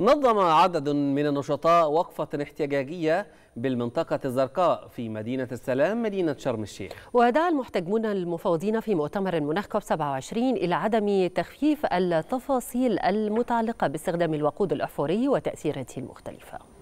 نظم عدد من النشطاء وقفة احتجاجية بالمنطقة الزرقاء في مدينة السلام مدينة شرم الشيخ ودعا المحتجون المفوضين في مؤتمر المناخ كوب 27 إلى عدم تخفيف التفاصيل المتعلقة باستخدام الوقود الأحفوري وتأثيراته المختلفة